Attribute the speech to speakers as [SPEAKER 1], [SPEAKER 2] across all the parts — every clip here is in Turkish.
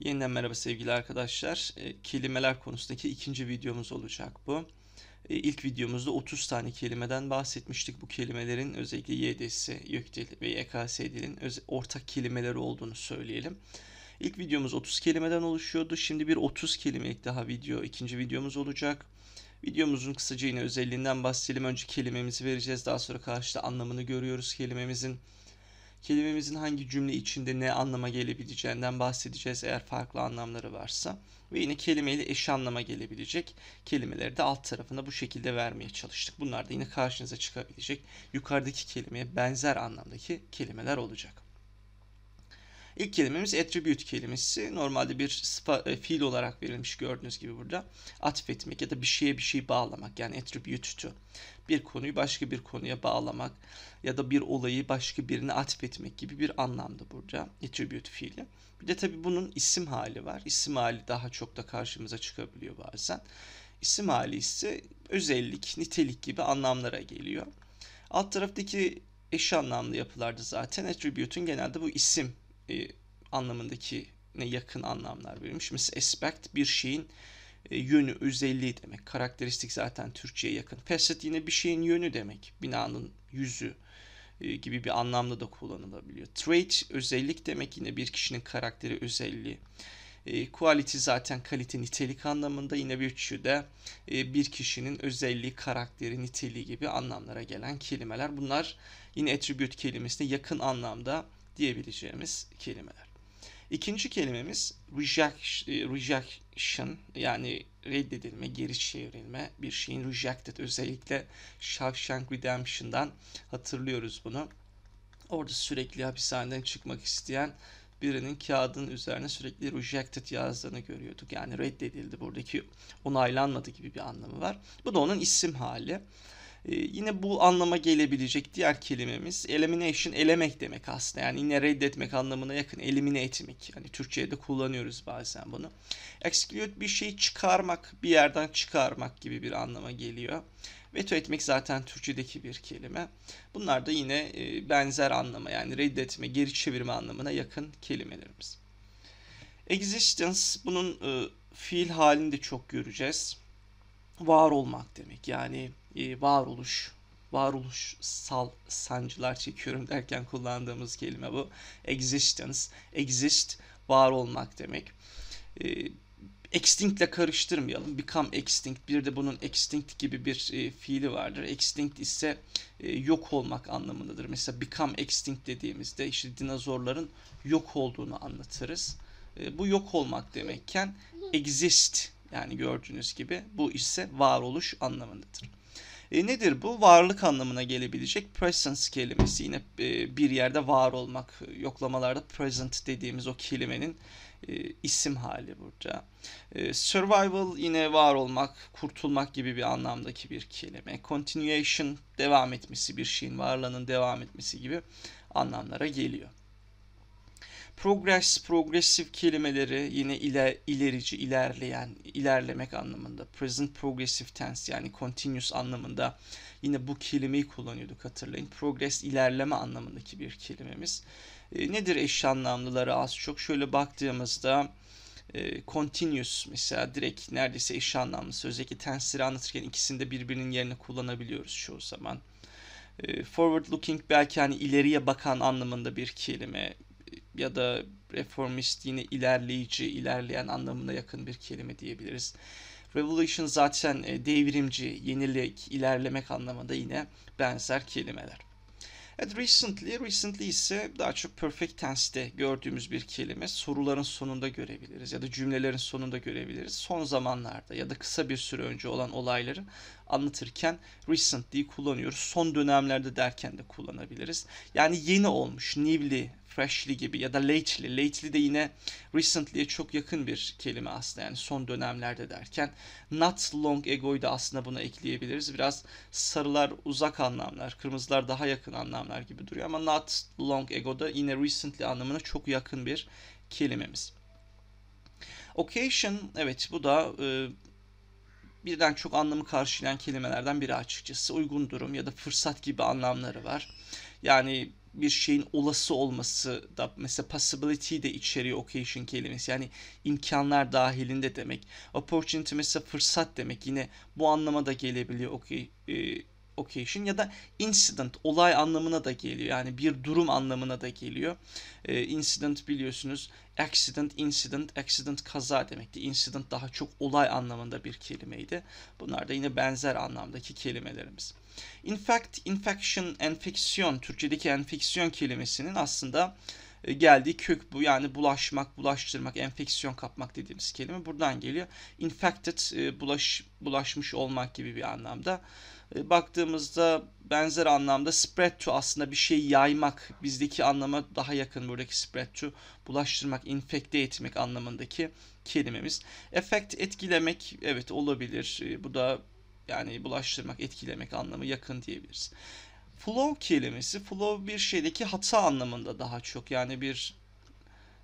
[SPEAKER 1] Yeniden merhaba sevgili arkadaşlar. E, kelimeler konusundaki ikinci videomuz olacak bu. E, ilk videomuzda 30 tane kelimeden bahsetmiştik. Bu kelimelerin özellikle YDS, YÖKDİL ve YKS dilin ortak kelimeleri olduğunu söyleyelim. İlk videomuz 30 kelimeden oluşuyordu. Şimdi bir 30 kelimelik daha video, ikinci videomuz olacak. Videomuzun kısaca yine özelliğinden bahsedelim. Önce kelimemizi vereceğiz. Daha sonra karşıda anlamını görüyoruz kelimemizin kelimemizin hangi cümle içinde ne anlama gelebileceğinden bahsedeceğiz eğer farklı anlamları varsa. Ve yine kelimeyle eş anlama gelebilecek kelimeleri de alt tarafında bu şekilde vermeye çalıştık. Bunlar da yine karşınıza çıkabilecek yukarıdaki kelimeye benzer anlamdaki kelimeler olacak. İlk kelimemiz attribute kelimesi. Normalde bir spa, e, fiil olarak verilmiş gördüğünüz gibi burada. Atfetmek ya da bir şeye bir şey bağlamak yani attribute to. Bir konuyu başka bir konuya bağlamak ya da bir olayı başka birine atfetmek gibi bir anlamda burada attribute fiili. Bir de tabii bunun isim hali var. İsim hali daha çok da karşımıza çıkabiliyor bazen. İsim hali ise özellik, nitelik gibi anlamlara geliyor. Alt taraftaki eş anlamlı yapılarda zaten attribute'un genelde bu isim e, anlamındaki ne yakın anlamlar verilmiş. Mesela aspect bir şeyin e, yönü, özelliği demek. Karakteristik zaten Türkçe'ye yakın. Facet yine bir şeyin yönü demek. Binanın yüzü e, gibi bir anlamda da kullanılabiliyor. Trait özellik demek yine bir kişinin karakteri özelliği. E, quality zaten kalite nitelik anlamında yine virtue de e, bir kişinin özelliği, karakteri, niteliği gibi anlamlara gelen kelimeler. Bunlar yine attribute kelimesine yakın anlamda diyebileceğimiz kelimeler. İkinci kelimemiz e, rejection yani reddedilme, geri çevrilme bir şeyin rejected. Özellikle Shawshank Redemption'dan hatırlıyoruz bunu. Orada sürekli hapishaneden çıkmak isteyen birinin kağıdın üzerine sürekli rejected yazdığını görüyorduk. Yani reddedildi buradaki onaylanmadı gibi bir anlamı var. Bu da onun isim hali. Ee, yine bu anlama gelebilecek diğer kelimemiz elimination elemek demek aslında. Yani yine reddetmek anlamına yakın. Elimine etmek. Hani Türkçe'ye kullanıyoruz bazen bunu. Exclude bir şeyi çıkarmak, bir yerden çıkarmak gibi bir anlama geliyor. Veto etmek zaten Türkçedeki bir kelime. Bunlar da yine e, benzer anlama yani reddetme, geri çevirme anlamına yakın kelimelerimiz. Existence bunun e, fiil halini de çok göreceğiz var olmak demek. Yani e, varoluş, varoluşsal sancılar çekiyorum derken kullandığımız kelime bu. Existence, exist, var olmak demek. E, ile karıştırmayalım. Become extinct. Bir de bunun extinct gibi bir e, fiili vardır. Extinct ise e, yok olmak anlamındadır. Mesela become extinct dediğimizde işte dinozorların yok olduğunu anlatırız. E, bu yok olmak demekken exist yani gördüğünüz gibi bu ise varoluş anlamındadır. E, nedir bu? Varlık anlamına gelebilecek presence kelimesi. Yine e, bir yerde var olmak, yoklamalarda present dediğimiz o kelimenin e, isim hali burada. E, survival yine var olmak, kurtulmak gibi bir anlamdaki bir kelime. Continuation devam etmesi, bir şeyin varlığının devam etmesi gibi anlamlara geliyor. Progress, progresif kelimeleri yine ile, ilerici, ilerleyen, ilerlemek anlamında. Present progressive tense yani continuous anlamında yine bu kelimeyi kullanıyorduk hatırlayın. Progress ilerleme anlamındaki bir kelimemiz. E, nedir eş anlamlıları az çok? Şöyle baktığımızda e, continuous mesela direkt neredeyse eş anlamlısı. Özellikle tense'leri anlatırken ikisinde birbirinin yerine kullanabiliyoruz çoğu zaman e, forward looking belki hani ileriye bakan anlamında bir kelime ya da reformist yine ilerleyici, ilerleyen anlamına yakın bir kelime diyebiliriz. Revolution zaten e, devrimci, yenilik, ilerlemek anlamında yine benzer kelimeler. Evet, recently, recently ise daha çok perfect tense'te gördüğümüz bir kelime. Soruların sonunda görebiliriz ya da cümlelerin sonunda görebiliriz. Son zamanlarda ya da kısa bir süre önce olan olayların anlatırken recently kullanıyoruz. Son dönemlerde derken de kullanabiliriz. Yani yeni olmuş, newly, freshly gibi ya da lately. Lately de yine recently'ye çok yakın bir kelime aslında yani son dönemlerde derken. Not long ago'yu da aslında buna ekleyebiliriz. Biraz sarılar uzak anlamlar, kırmızılar daha yakın anlamlar gibi duruyor ama not long ago da yine recently anlamına çok yakın bir kelimemiz. Occasion evet bu da e, birden çok anlamı karşılayan kelimelerden biri açıkçası. Uygun durum ya da fırsat gibi anlamları var. Yani bir şeyin olası olması da mesela possibility de içeriyor occasion kelimesi. Yani imkanlar dahilinde demek. Opportunity mesela fırsat demek. Yine bu anlama da gelebiliyor okay, e, occasion ya da incident olay anlamına da geliyor. Yani bir durum anlamına da geliyor. E, incident biliyorsunuz accident, incident, accident kaza demekti. Incident daha çok olay anlamında bir kelimeydi. Bunlar da yine benzer anlamdaki kelimelerimiz. In fact, infection, enfeksiyon, Türkçedeki enfeksiyon kelimesinin aslında e, geldiği kök bu. Yani bulaşmak, bulaştırmak, enfeksiyon kapmak dediğimiz kelime buradan geliyor. Infected, e, bulaş, bulaşmış olmak gibi bir anlamda. E, baktığımızda benzer anlamda spread to aslında bir şey yaymak bizdeki anlama daha yakın buradaki spread to bulaştırmak, infekte etmek anlamındaki kelimemiz. Effect etkilemek evet olabilir. E, bu da yani bulaştırmak, etkilemek anlamı yakın diyebiliriz. Flow kelimesi flow bir şeydeki hata anlamında daha çok yani bir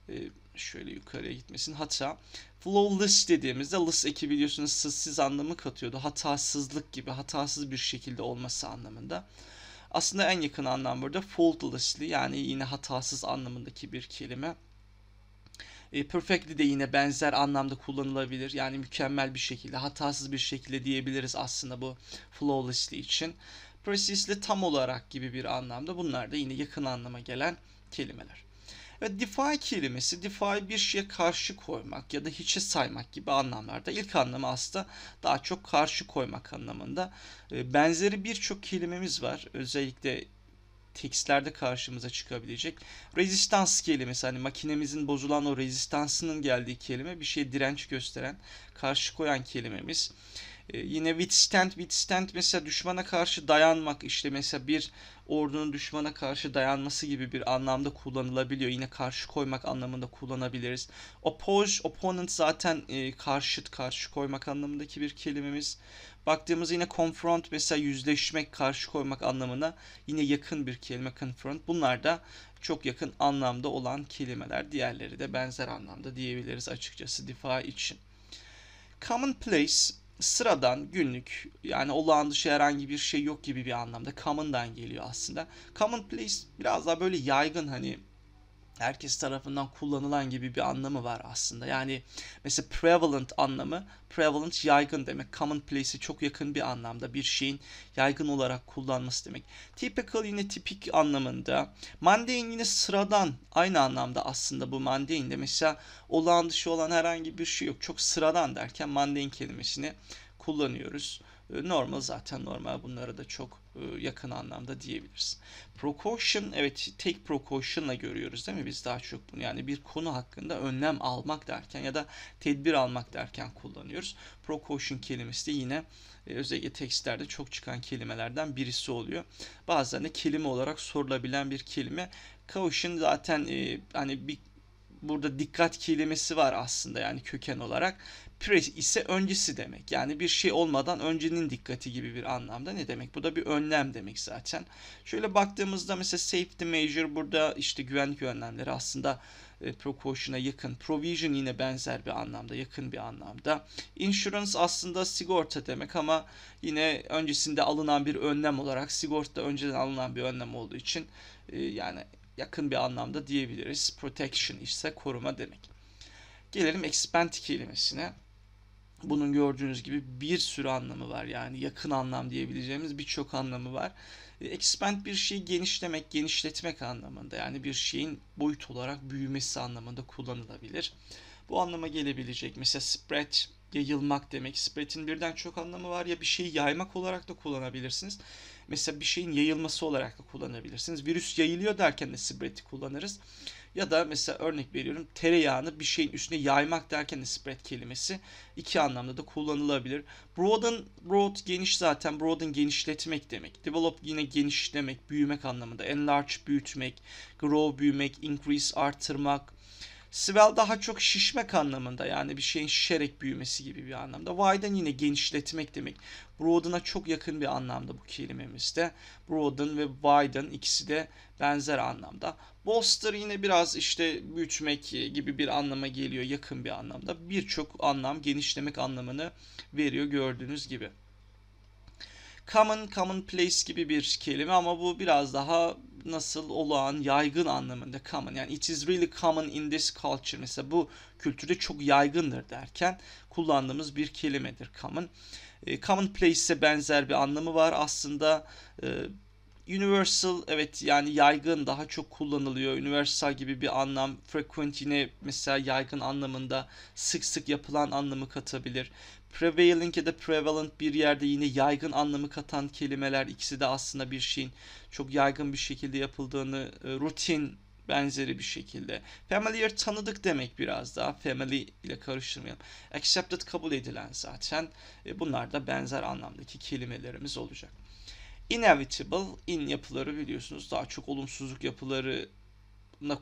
[SPEAKER 1] e, şöyle yukarıya gitmesin hata. Flawless dediğimizde list eki biliyorsunuz sızsız anlamı katıyordu. Hatasızlık gibi hatasız bir şekilde olması anlamında. Aslında en yakın anlam burada faultlessly yani yine hatasız anlamındaki bir kelime. E, perfectly de yine benzer anlamda kullanılabilir. Yani mükemmel bir şekilde, hatasız bir şekilde diyebiliriz aslında bu flawlessly için. Precisely tam olarak gibi bir anlamda bunlar da yine yakın anlama gelen kelimeler. Ve defy kelimesi defy bir şeye karşı koymak ya da hiçe saymak gibi anlamlarda. İlk anlamı aslında daha çok karşı koymak anlamında. Ee, benzeri birçok kelimemiz var. Özellikle tekstlerde karşımıza çıkabilecek. Rezistans kelimesi hani makinemizin bozulan o rezistansının geldiği kelime bir şeye direnç gösteren, karşı koyan kelimemiz. Ee, yine withstand, withstand mesela düşmana karşı dayanmak işte mesela bir ordunun düşmana karşı dayanması gibi bir anlamda kullanılabiliyor. Yine karşı koymak anlamında kullanabiliriz. Oppose, opponent zaten e, karşıt, karşı koymak anlamındaki bir kelimemiz. Baktığımız yine confront mesela yüzleşmek, karşı koymak anlamına yine yakın bir kelime confront. Bunlar da çok yakın anlamda olan kelimeler. Diğerleri de benzer anlamda diyebiliriz açıkçası difa için. Commonplace sıradan, günlük yani olağan dışı herhangi bir şey yok gibi bir anlamda common'dan geliyor aslında. Commonplace biraz daha böyle yaygın hani herkes tarafından kullanılan gibi bir anlamı var aslında. Yani mesela prevalent anlamı, prevalent yaygın demek. common Commonplace'e çok yakın bir anlamda bir şeyin yaygın olarak kullanması demek. Typical yine tipik anlamında. Mundane yine sıradan aynı anlamda aslında bu mundane de mesela olağan dışı olan herhangi bir şey yok. Çok sıradan derken mundane kelimesini kullanıyoruz. Normal zaten normal bunlara da çok e, yakın anlamda diyebiliriz. Precaution evet tek precaution'la görüyoruz değil mi biz daha çok bunu yani bir konu hakkında önlem almak derken ya da tedbir almak derken kullanıyoruz. Precaution kelimesi de yine e, özellikle tekstlerde çok çıkan kelimelerden birisi oluyor. Bazen de kelime olarak sorulabilen bir kelime. Caution zaten e, hani bir burada dikkat kelimesi var aslında yani köken olarak. Pre ise öncesi demek. Yani bir şey olmadan öncenin dikkati gibi bir anlamda ne demek? Bu da bir önlem demek zaten. Şöyle baktığımızda mesela safety measure burada işte güvenlik önlemleri aslında e, precaution'a yakın. Provision yine benzer bir anlamda, yakın bir anlamda. Insurance aslında sigorta demek ama yine öncesinde alınan bir önlem olarak sigorta önceden alınan bir önlem olduğu için e, yani yakın bir anlamda diyebiliriz. Protection ise koruma demek. Gelelim expand kelimesine. Bunun gördüğünüz gibi bir sürü anlamı var. Yani yakın anlam diyebileceğimiz birçok anlamı var. E, expand bir şeyi genişlemek, genişletmek anlamında yani bir şeyin boyut olarak büyümesi anlamında kullanılabilir. Bu anlama gelebilecek. Mesela spread yayılmak demek. Spread'in birden çok anlamı var ya bir şeyi yaymak olarak da kullanabilirsiniz. Mesela bir şeyin yayılması olarak da kullanabilirsiniz. Virüs yayılıyor derken de spread'i kullanırız. Ya da mesela örnek veriyorum tereyağını bir şeyin üstüne yaymak derken de spread kelimesi iki anlamda da kullanılabilir. Broaden, broad geniş zaten. Broaden genişletmek demek. Develop yine genişlemek, büyümek anlamında. Enlarge büyütmek, grow büyümek, increase artırmak, Swell daha çok şişmek anlamında yani bir şeyin şişerek büyümesi gibi bir anlamda. Widen yine genişletmek demek. Broaden'a çok yakın bir anlamda bu kelimemizde. Broaden ve widen ikisi de benzer anlamda. Bolster yine biraz işte büyütmek gibi bir anlama geliyor yakın bir anlamda. Birçok anlam genişlemek anlamını veriyor gördüğünüz gibi. Common, common place gibi bir kelime ama bu biraz daha nasıl olağan, yaygın anlamında common. Yani it is really common in this culture. Mesela bu kültürde çok yaygındır derken kullandığımız bir kelimedir common. E, ise benzer bir anlamı var. Aslında e, Universal evet yani yaygın daha çok kullanılıyor. Universal gibi bir anlam. Frequent yine mesela yaygın anlamında sık sık yapılan anlamı katabilir. Prevailing ya da prevalent bir yerde yine yaygın anlamı katan kelimeler ikisi de aslında bir şeyin çok yaygın bir şekilde yapıldığını e, rutin benzeri bir şekilde. Familiar tanıdık demek biraz daha. Family ile karıştırmayalım. Accepted kabul edilen zaten. E, bunlar da benzer anlamdaki kelimelerimiz olacak. Inevitable in yapıları biliyorsunuz daha çok olumsuzluk yapıları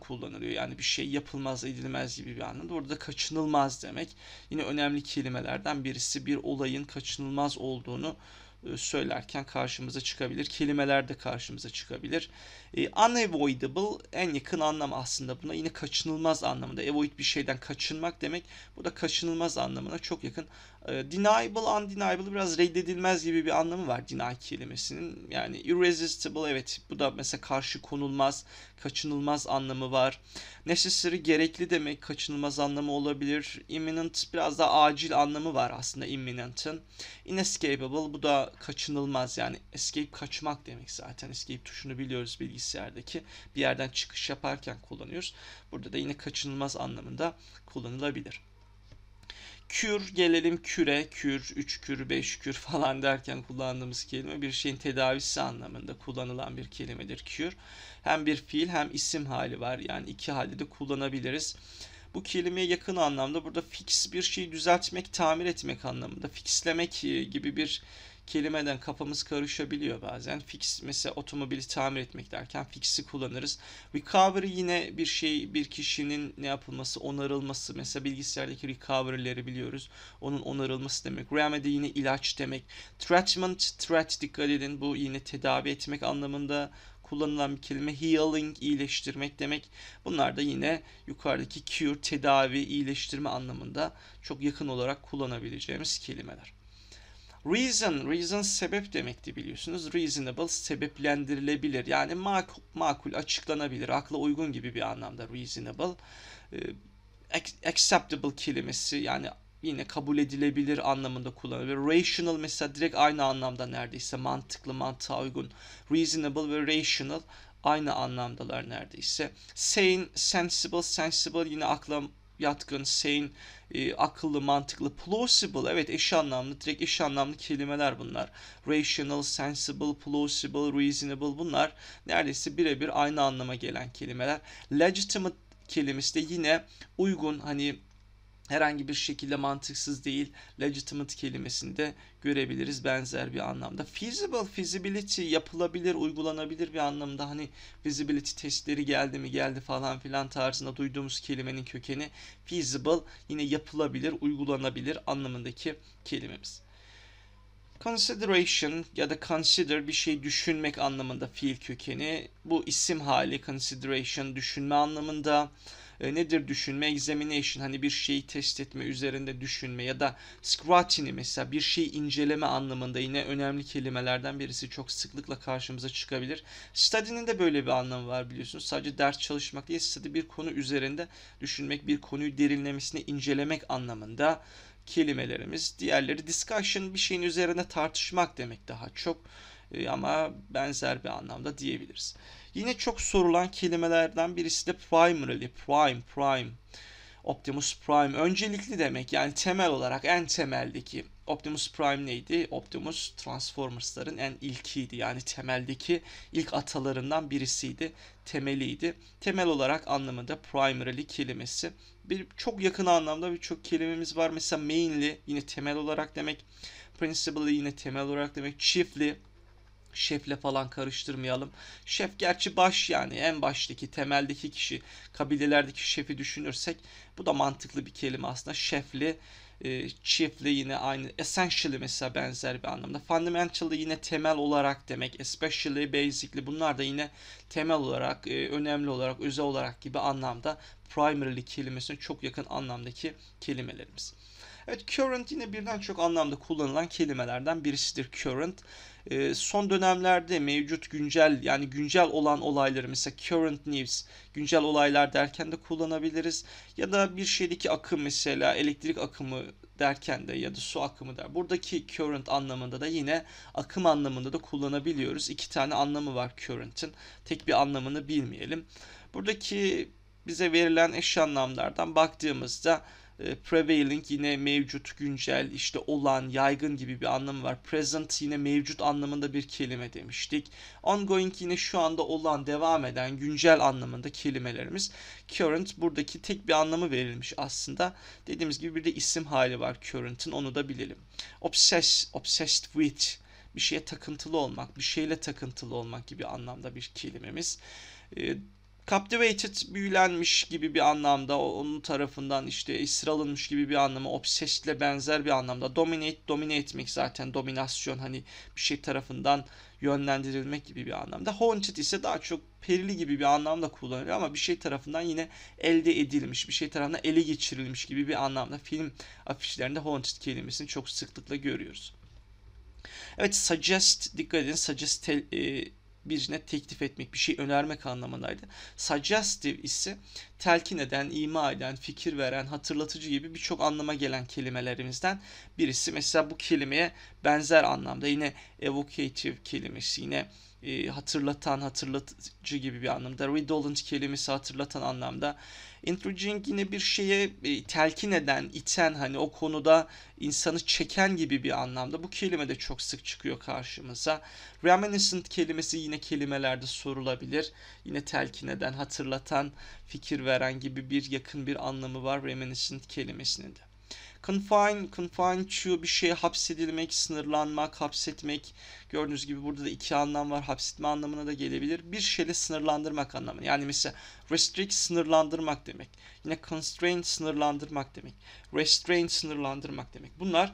[SPEAKER 1] kullanılıyor. Yani bir şey yapılmaz edilmez gibi bir anlamda. Orada kaçınılmaz demek. Yine önemli kelimelerden birisi bir olayın kaçınılmaz olduğunu e, söylerken karşımıza çıkabilir. Kelimeler de karşımıza çıkabilir. E, unavoidable en yakın anlam aslında buna yine kaçınılmaz anlamında. Avoid bir şeyden kaçınmak demek. Bu da kaçınılmaz anlamına çok yakın. E, deniable, undeniable biraz reddedilmez gibi bir anlamı var deny kelimesinin. Yani irresistible evet bu da mesela karşı konulmaz, kaçınılmaz anlamı var. Necessary gerekli demek kaçınılmaz anlamı olabilir. Imminent biraz daha acil anlamı var aslında imminent'ın. Inescapable bu da kaçınılmaz yani escape kaçmak demek zaten escape tuşunu biliyoruz bilgisayardaki bir yerden çıkış yaparken kullanıyoruz. Burada da yine kaçınılmaz anlamında kullanılabilir. Kür gelelim küre, kür, üç kür, beş kür falan derken kullandığımız kelime bir şeyin tedavisi anlamında kullanılan bir kelimedir kür. Hem bir fiil hem isim hali var yani iki halde de kullanabiliriz bu kelimeye yakın anlamda burada fix bir şeyi düzeltmek, tamir etmek anlamında, fixlemek gibi bir kelimeden kafamız karışabiliyor bazen. Fix mesela otomobili tamir etmek derken fix'i kullanırız. Recovery yine bir şey bir kişinin ne yapılması onarılması mesela bilgisayardaki recovery'leri biliyoruz. Onun onarılması demek. Remedy yine ilaç demek. Treatment, treat dikkat edin bu yine tedavi etmek anlamında kullanılan bir kelime healing iyileştirmek demek. Bunlar da yine yukarıdaki cure tedavi iyileştirme anlamında çok yakın olarak kullanabileceğimiz kelimeler. Reason, reason sebep demekti biliyorsunuz. Reasonable sebeplendirilebilir. Yani makul, makul açıklanabilir, akla uygun gibi bir anlamda reasonable. Ee, acceptable kelimesi yani yine kabul edilebilir anlamında kullanılır. Rational mesela direkt aynı anlamda neredeyse mantıklı, mantığa uygun. Reasonable ve rational aynı anlamdalar neredeyse. Sane, sensible, sensible yine akla yatkın, sane, e, akıllı, mantıklı, plausible evet eş anlamlı direkt eş anlamlı kelimeler bunlar. Rational, sensible, plausible, reasonable bunlar neredeyse birebir aynı anlama gelen kelimeler. Legitimate kelimesi de yine uygun hani herhangi bir şekilde mantıksız değil legitimate kelimesinde görebiliriz benzer bir anlamda. Feasible, feasibility yapılabilir, uygulanabilir bir anlamda hani feasibility testleri geldi mi geldi falan filan tarzında duyduğumuz kelimenin kökeni feasible yine yapılabilir, uygulanabilir anlamındaki kelimemiz. Consideration ya da consider bir şey düşünmek anlamında fiil kökeni. Bu isim hali consideration düşünme anlamında. E, nedir düşünme? Examination hani bir şeyi test etme üzerinde düşünme ya da scrutiny mesela bir şeyi inceleme anlamında yine önemli kelimelerden birisi çok sıklıkla karşımıza çıkabilir. Study'nin de böyle bir anlamı var biliyorsunuz. Sadece ders çalışmak değil study bir konu üzerinde düşünmek, bir konuyu derinlemesine incelemek anlamında kelimelerimiz. Diğerleri discussion bir şeyin üzerine tartışmak demek daha çok. Ee, ama benzer bir anlamda diyebiliriz. Yine çok sorulan kelimelerden birisi de primarily, prime, prime. Optimus Prime öncelikli demek yani temel olarak en temeldeki Optimus Prime neydi? Optimus Transformers'ların en ilkiydi. Yani temeldeki ilk atalarından birisiydi. Temeliydi. Temel olarak anlamında primarily kelimesi. Bir çok yakın anlamda birçok kelimemiz var. Mesela mainly yine temel olarak demek. Principally yine temel olarak demek. Chiefly Şefle falan karıştırmayalım. Şef gerçi baş yani en baştaki temeldeki kişi kabilelerdeki şefi düşünürsek bu da mantıklı bir kelime aslında. Şefli e, chief'le yine aynı essentially mesela benzer bir anlamda. Fundamental'ı yine temel olarak demek. Especially, basically bunlar da yine temel olarak, e, önemli olarak, özel olarak gibi anlamda primarily kelimesine çok yakın anlamdaki kelimelerimiz. Evet current yine birden çok anlamda kullanılan kelimelerden birisidir current. E, son dönemlerde mevcut güncel yani güncel olan olayları mesela current news güncel olaylar derken de kullanabiliriz. Ya da bir şeydeki akım mesela elektrik akımı derken de ya da su akımı der. Buradaki current anlamında da yine akım anlamında da kullanabiliyoruz. İki tane anlamı var current'ın. Tek bir anlamını bilmeyelim. Buradaki bize verilen eş anlamlardan baktığımızda e, prevailing yine mevcut, güncel, işte olan, yaygın gibi bir anlamı var. Present yine mevcut anlamında bir kelime demiştik. Ongoing yine şu anda olan, devam eden, güncel anlamında kelimelerimiz. Current buradaki tek bir anlamı verilmiş aslında. Dediğimiz gibi bir de isim hali var current'ın onu da bilelim. Obsessed, obsessed with bir şeye takıntılı olmak, bir şeyle takıntılı olmak gibi anlamda bir kelimemiz. E, captivated büyülenmiş gibi bir anlamda onun tarafından işte esir gibi bir anlamı obsessed'le benzer bir anlamda dominate domine etmek zaten dominasyon hani bir şey tarafından yönlendirilmek gibi bir anlamda haunted ise daha çok perili gibi bir anlamda kullanılıyor ama bir şey tarafından yine elde edilmiş bir şey tarafından ele geçirilmiş gibi bir anlamda film afişlerinde haunted kelimesini çok sıklıkla görüyoruz. Evet suggest dikkat edin suggest e, birine teklif etmek, bir şey önermek anlamındaydı. Suggestive ise telkin eden, ima eden, fikir veren, hatırlatıcı gibi birçok anlama gelen kelimelerimizden birisi. Mesela bu kelimeye benzer anlamda yine evocative kelimesi, yine e, hatırlatan, hatırlatıcı gibi bir anlamda. Redolent kelimesi hatırlatan anlamda. Intruding yine bir şeye e, telkin eden, iten hani o konuda insanı çeken gibi bir anlamda. Bu kelime de çok sık çıkıyor karşımıza. Reminiscent kelimesi yine kelimelerde sorulabilir. Yine telkin eden, hatırlatan, fikir veren gibi bir yakın bir anlamı var reminiscent kelimesinin de. Confine, confine to bir şeye hapsedilmek, sınırlanmak, hapsetmek. Gördüğünüz gibi burada da iki anlam var. Hapsetme anlamına da gelebilir. Bir şeyle sınırlandırmak anlamına. Yani mesela restrict sınırlandırmak demek. Yine constraint sınırlandırmak demek. Restraint sınırlandırmak demek. Bunlar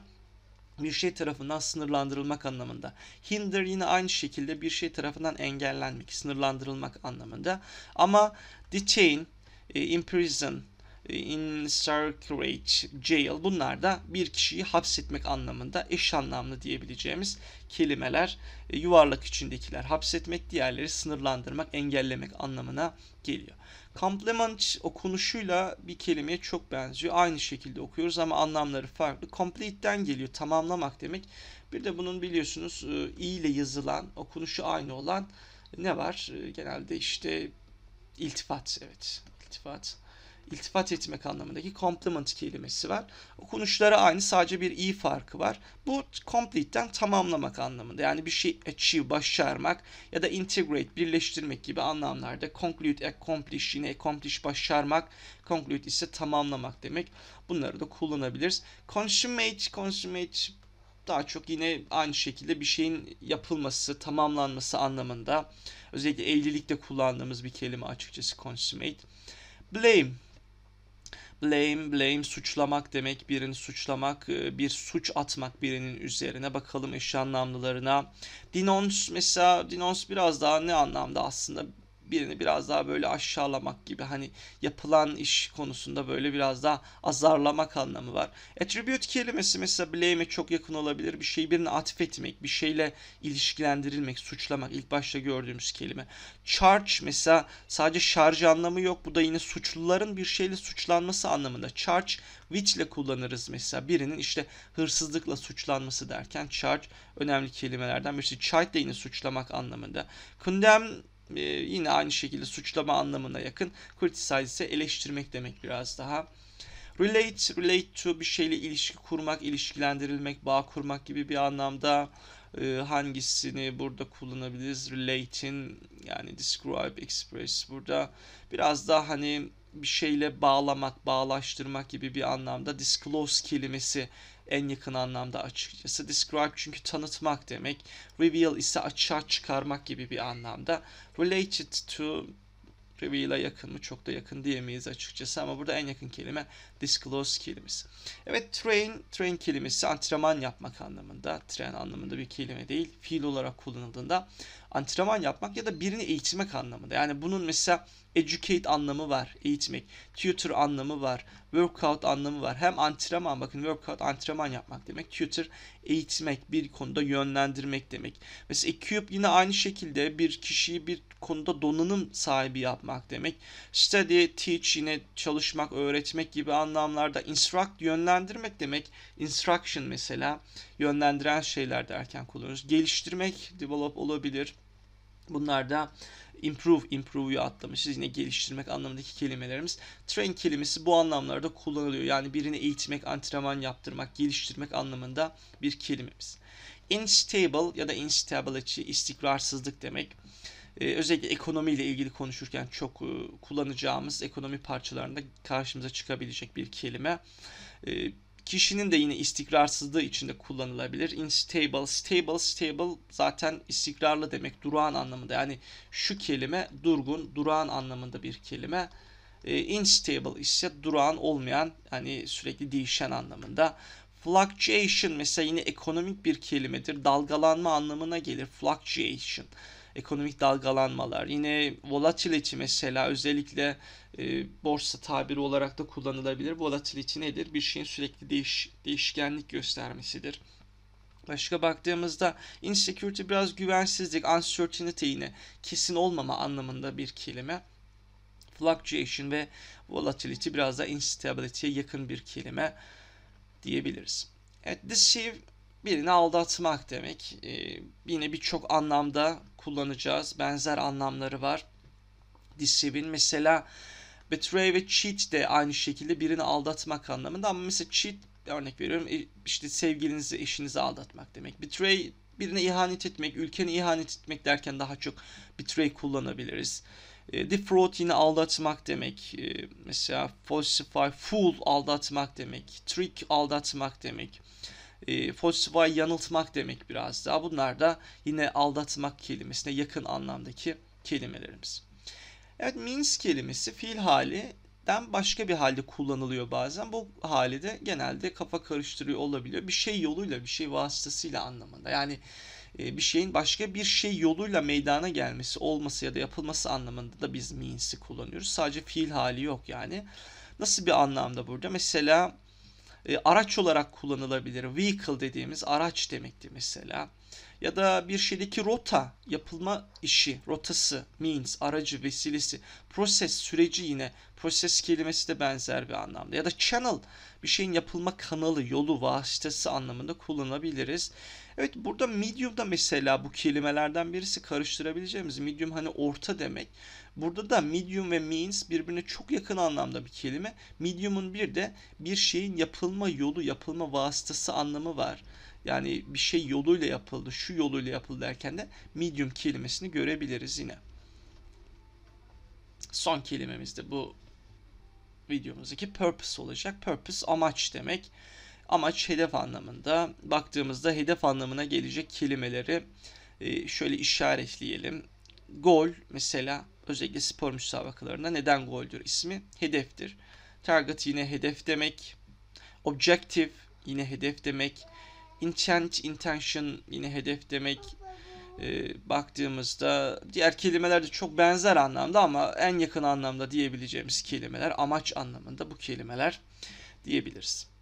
[SPEAKER 1] bir şey tarafından sınırlandırılmak anlamında. Hinder yine aynı şekilde bir şey tarafından engellenmek, sınırlandırılmak anlamında. Ama detain, e, imprison, Incirculate Jail bunlar da bir kişiyi hapsetmek anlamında eş anlamlı diyebileceğimiz kelimeler. E, yuvarlak içindekiler hapsetmek, diğerleri sınırlandırmak, engellemek anlamına geliyor. Complement okunuşuyla bir kelimeye çok benziyor. Aynı şekilde okuyoruz ama anlamları farklı. Complete'den geliyor tamamlamak demek. Bir de bunun biliyorsunuz e, i ile yazılan, okunuşu aynı olan ne var? E, genelde işte iltifat evet iltifat iltifat etmek anlamındaki complement kelimesi var. Okunuşları aynı sadece bir i farkı var. Bu complete'den tamamlamak anlamında. Yani bir şey achieve, başarmak ya da integrate, birleştirmek gibi anlamlarda. Conclude, accomplish, yine accomplish, başarmak. Conclude ise tamamlamak demek. Bunları da kullanabiliriz. Consummate, consummate daha çok yine aynı şekilde bir şeyin yapılması, tamamlanması anlamında. Özellikle evlilikte kullandığımız bir kelime açıkçası consummate. Blame Blame, blame suçlamak demek, birini suçlamak, e, bir suç atmak birinin üzerine. Bakalım eş anlamlılarına. Denounce mesela, denounce biraz daha ne anlamda aslında? birini biraz daha böyle aşağılamak gibi hani yapılan iş konusunda böyle biraz daha azarlamak anlamı var. Attribute kelimesi mesela blame'e çok yakın olabilir. Bir şeyi birine etmek, bir şeyle ilişkilendirilmek, suçlamak ilk başta gördüğümüz kelime. Charge mesela sadece şarj anlamı yok. Bu da yine suçluların bir şeyle suçlanması anlamında. Charge which ile kullanırız mesela. Birinin işte hırsızlıkla suçlanması derken charge önemli kelimelerden birisi. Chide de yine suçlamak anlamında. Condemn ee, yine aynı şekilde suçlama anlamına yakın. Criticize ise eleştirmek demek biraz daha. Relate, relate to bir şeyle ilişki kurmak, ilişkilendirilmek, bağ kurmak gibi bir anlamda ee, hangisini burada kullanabiliriz? Relating yani describe, express burada biraz daha hani bir şeyle bağlamak, bağlaştırmak gibi bir anlamda disclose kelimesi en yakın anlamda açıkçası. Describe çünkü tanıtmak demek. Reveal ise açığa çıkarmak gibi bir anlamda. Related to Reveal'a yakın mı? Çok da yakın diyemeyiz açıkçası ama burada en yakın kelime disclose kelimesi. Evet train, train kelimesi antrenman yapmak anlamında, tren anlamında bir kelime değil. Fiil olarak kullanıldığında antrenman yapmak ya da birini eğitmek anlamında. Yani bunun mesela educate anlamı var, eğitmek, tutor anlamı var, workout anlamı var. Hem antrenman bakın workout antrenman yapmak demek, tutor eğitmek, bir konuda yönlendirmek demek. Mesela equip yine aynı şekilde bir kişiyi bir konuda donanım sahibi yapmak demek. Study, teach yine çalışmak, öğretmek gibi anlamda anlamlarda instruct yönlendirmek demek. Instruction mesela yönlendiren şeyler derken kullanıyoruz. Geliştirmek develop olabilir. Bunlar da improve, improve'yu atlamışız. Yine geliştirmek anlamındaki kelimelerimiz. Train kelimesi bu anlamlarda kullanılıyor. Yani birini eğitmek, antrenman yaptırmak, geliştirmek anlamında bir kelimemiz. Instable ya da instability, istikrarsızlık demek e, özellikle ekonomiyle ilgili konuşurken çok e, kullanacağımız ekonomi parçalarında karşımıza çıkabilecek bir kelime. E, kişinin de yine istikrarsızlığı içinde kullanılabilir. Instable, stable, stable zaten istikrarlı demek, durağan anlamında. Yani şu kelime durgun, durağan anlamında bir kelime. E, instable ise durağan olmayan, hani sürekli değişen anlamında. Fluctuation mesela yine ekonomik bir kelimedir. Dalgalanma anlamına gelir. Fluctuation. Fluctuation ekonomik dalgalanmalar, yine volatility mesela özellikle e, borsa tabiri olarak da kullanılabilir. Volatility nedir? Bir şeyin sürekli değiş, değişkenlik göstermesidir. Başka baktığımızda insecurity biraz güvensizlik, uncertainty yine kesin olmama anlamında bir kelime. Fluctuation ve volatility biraz da instability'ye yakın bir kelime diyebiliriz. Evet, this birini aldatmak demek. Ee, yine birçok anlamda kullanacağız. Benzer anlamları var. Deceiving mesela betray ve cheat de aynı şekilde birini aldatmak anlamında ama mesela cheat örnek veriyorum işte sevgilinizi eşinizi aldatmak demek. Betray birine ihanet etmek, ülkene ihanet etmek derken daha çok betray kullanabiliriz. E, defraud yine aldatmak demek. E, mesela falsify, fool aldatmak demek. Trick aldatmak demek. E, ee, Falsify yanıltmak demek biraz daha. Bunlar da yine aldatmak kelimesine yakın anlamdaki kelimelerimiz. Evet means kelimesi fiil halinden başka bir halde kullanılıyor bazen. Bu hali de genelde kafa karıştırıyor olabiliyor. Bir şey yoluyla, bir şey vasıtasıyla anlamında. Yani e, bir şeyin başka bir şey yoluyla meydana gelmesi, olması ya da yapılması anlamında da biz means'i kullanıyoruz. Sadece fiil hali yok yani. Nasıl bir anlamda burada? Mesela e, araç olarak kullanılabilir. Vehicle dediğimiz araç demekti mesela ya da bir şeydeki rota yapılma işi, rotası, means, aracı, vesilesi, proses süreci yine proses kelimesi de benzer bir anlamda ya da channel bir şeyin yapılma kanalı, yolu, vasıtası anlamında kullanabiliriz. Evet burada medium da mesela bu kelimelerden birisi karıştırabileceğimiz medium hani orta demek. Burada da medium ve means birbirine çok yakın anlamda bir kelime. Medium'un bir de bir şeyin yapılma yolu, yapılma vasıtası anlamı var. Yani bir şey yoluyla yapıldı, şu yoluyla yapıldı derken de medium kelimesini görebiliriz yine. Son kelimemiz de bu videomuzdaki purpose olacak. Purpose amaç demek. Amaç hedef anlamında. Baktığımızda hedef anlamına gelecek kelimeleri e, şöyle işaretleyelim. Gol mesela özellikle spor müsabakalarında neden goldür ismi? Hedeftir. Target yine hedef demek. Objective yine hedef demek intent, intention yine hedef demek e, baktığımızda diğer kelimeler de çok benzer anlamda ama en yakın anlamda diyebileceğimiz kelimeler amaç anlamında bu kelimeler diyebiliriz.